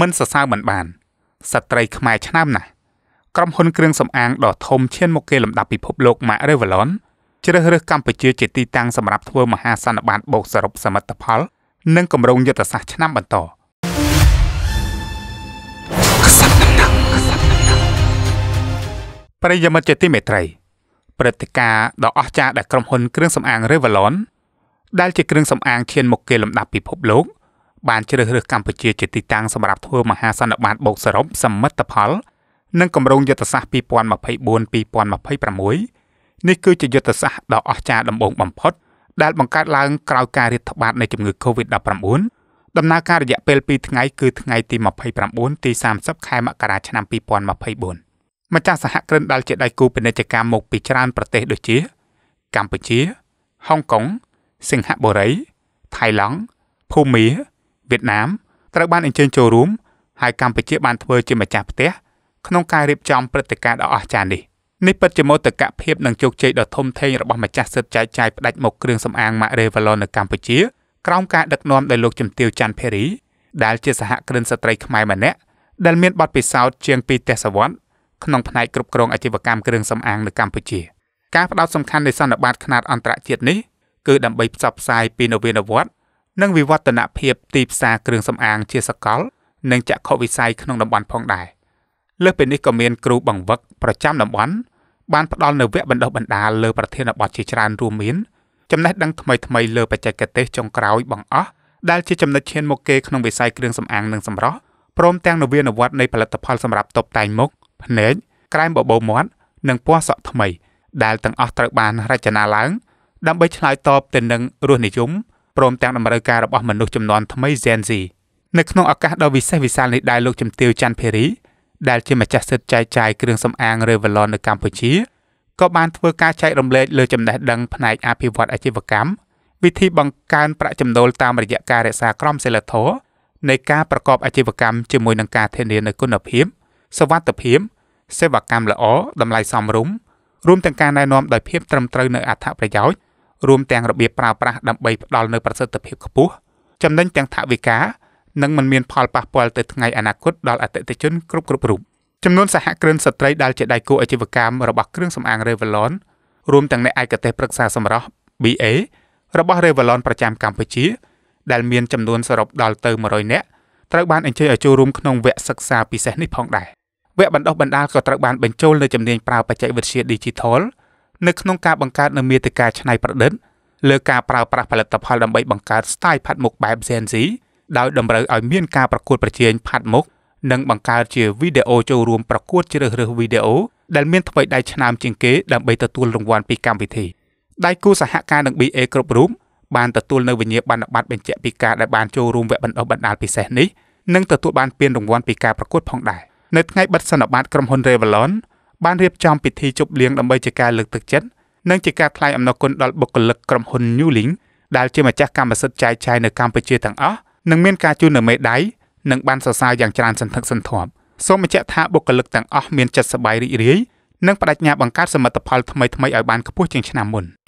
មិនសរសើរមិនបានស្ត្រីខ្មែរឆ្នើមណាស់ក្រុមហ៊ុនគ្រឿងសម្អាងដ៏ធំឈានមកគេលំដាប់ពិភពលោក Mark Revlon ជ្រើសរើសកម្ពុជាជាទីតាំងសម្រាប់ធ្វើមហាសន្និបាតបូកសរុបសមិទ្ធផលនិងគម្រោងយុទ្ធសាស្ត្រឆ្នាំបន្តប្រិយមិត្តជាទីមេត្រីព្រឹត្តិការណ៍ដ៏អស្ចារ្យដែលក្រុមហ៊ុនគ្រឿងសម្អាង Revlon ដែលជាគ្រឿងសម្អាងឈានមុខគេលំដាប់ពិភពលោកបានជ្រើសរើសកម្ពុជាជាទីតាំងសម្រាប់ធ្វើមហាសន្និបាតបូកសរុបសមិទ្ធផល និងគម្រោងយុទ្ធសាស្ត្រ2024-2026នេះគឺជាយុទ្ធសាស្ត្រដ៏អស្ចារ្យដំបូងបំផុតដែលបង្កើតឡើងក្រោយការរាតត្បាតនៃជំងឺ Covid-19 ដំណើរការរយៈពេល2ថ្ងៃគឺថ្ងៃទី29ទី30ខែមករាឆ្នាំ2024ម្ចាស់សហគ្រិនដែលជាដៃគូពាណិជ្ជកម្មមកពីច្រើនប្រទេសដូចជា កម្ពុជាហុងកុងសិង្ហបុរីថៃឡង់ភូមាវៀតណាមត្រូវបានអញ្ជើញចូលរួមហើយកម្ពុជា បានធ្វើជាម្ចាស់ផ្ទះក្នុងការរៀបចំព្រឹត្តិការណ៍ដ៏អស្ចារ្យនេះនេះពិតជាមោទកភាពនិងជោគជ័យដ៏ធំធេងរបស់ម្ចាស់សិទ្ធិចែកចាយផ្ដាច់មកគ្រឿងសម្អាងម៉ាក់រេវ៉ាឡុននៅកម្ពុជាក្រោមការដឹកនាំដោយលោកជំទាវច័ន្ទភេរីដែលជាសហគ្រិនស្ត្រីខ្មែរម្នាក់ដែលមានបទពិសោធន៍ជាង2ទេសវត្សក្នុងផ្នែកគ្រប់គ្រងអាជីវកម្មគ្រឿងសម្អាងនៅកម្ពុជាការបដោតសំខាន់នៃសន្និបាតខ្នាតអន្តរជាតិនេះគឺដើម្បីផ្សព្វផ្សាយពីនវានុវត្តន៍និងវិវឌ្ឍនភាពទីផ្សារគ្រឿងសម្អាង ជាសកល និងចក្ខុវិស័យក្នុងតំបន់ផងដែរលើសពីនេះក៏មានគ្រូបង្វឹកប្រចាំតំបន់បានផ្ដល់នូវវគ្គបណ្ដុះបណ្ដាលលើប្រធានបទជាច្រើនរួមមានចំណេះដឹងថ្មីៗលើបច្ចេកទេសចុងក្រោយបង្អស់ដែលជាចំណុចឈានមុខគេក្នុងវិស័យគ្រឿងសម្អាងនិងសម្រស់ព្រមទាំងនវានុវត្តន៍នៃផលិតផលសម្រាប់តុបតែងមុខភ្នែកក្រែមបបោមាត់និងពណ៌សក់ថ្មី ដែលទាំងអស់ត្រូវបាន រចនាឡើងដើម្បីឆ្លើយតបទៅនឹងរសនិយមព្រមទាំងតម្រូវការរបស់មនុស្សចំនួនថ្មី Gen Z នៅក្នុងឱកាសដ៏វិសេសវិសាលនេះដែរលោកជំទាវច័ន្ទភេរីដែលជាម្ចាស់សិទ្ធិចែកចាយគ្រឿងសម្អាង Revlon នៅកម្ពុជាក៏បានធ្វើការចែករំលែកលើចំណេះដឹងផ្នែកអភិវឌ្ឍអាជីវកម្មវិធីបង្កើនប្រាក់ចំណូលតាមរយៈការរក្សាក្រមសីលធម៌នៃការប្រកបអាជីវកម្មជាមួយនឹងការធានានូវគុណភាព សវត្ថិភាពសេវាកម្មល្អតម្លៃសមរម្យរួមទាំងការណែនាំដោយភាពត្រឹមត្រូវនៅអត្ថប្រយោជន៍រួមទាំងរបៀបប្រើប្រាស់ដើម្បីផ្ដល់នូវប្រសិទ្ធភាពខ្ពស់ចំណេញទាំងថវិកា និងមិនមានផលប៉ះពាល់ទៅថ្ងៃអនាគតដល់អតិថិជនគ្រប់គ្រប់រូបចំនួនសហគ្រិនស្ត្រីដែលជាដៃគូអាជីវកម្មរបស់គ្រឿងសម្អាង Revlon រួមទាំងអ្នកឯកទេសប្រឹក្សាសម្រាប់ BA របស់ Revlon ប្រចាំកម្ពុជាដែលមានចំនួនសរុបដល់ទៅ100នាក់ត្រូវបានអញ្ជើញឲ្យចូលរួមក្នុងវគ្គសិក្សាពិសេសនេះផងដែរវគ្គបណ្ដុះបណ្ដាលក៏ត្រូវបានបញ្ចូលនៅជំនាញប្រើបច្ចេកវិទ្យា Digital នៅក្នុងការបង្កើតនូវមាតិកាច្នៃប្រឌិតលើការប្រើប្រាស់ផលិតផលដើម្បីបង្កើត style ផាត់មុខបែប Gen Z ដោយតម្រូវឲ្យមានការប្រកួតប្រជែងផាត់មុខនិងបង្កើតជាវីដេអូចូលរួមប្រកួតជ្រើសរើសវីដេអូដែលមានថ្មីដៃឆ្នើមជាងគេដើម្បីទទួលរង្វាន់ពីកម្មវិធីដៃគូសហការនឹង BA គ្រប់រូបបានទទួលនៅវិញ្ញាបនបត្របញ្ជាក់ពីការដែលបានចូលរួមវគ្គបណ្ដុះបណ្ដាលពិសេសនេះនិងទទួលបានពានរង្វាន់ពីការប្រកួតផងដែរនៅថ្ងៃបិទសន្និបាតក្រុមហ៊ុន Revlon បានរៀបចំពិធីជប់លៀងដើម្បីជាការលើកទឹកចិត្តនិងជាការថ្លែងអំណរគុណដល់បុគ្គលិកក្រុមហ៊ុន New Link ដែលជាម្ចាស់កម្មសិទ្ធិចែកចាយនៅកម្ពុជាទាំងអស់និងមានការជូននូវមេដាយនិងបានសរសើរយ៉ាងច្រើនសន្ធឹកសន្ធាប់សូមបញ្ជាក់ថាបុគ្គលិកទាំងអស់មានចិត្តសប្បាយរីករាយនិងបដិញ្ញាបង្កើតសមិទ្ធផលថ្មីៗឲ្យបានខ្ពស់ជាងឆ្នាំមុន។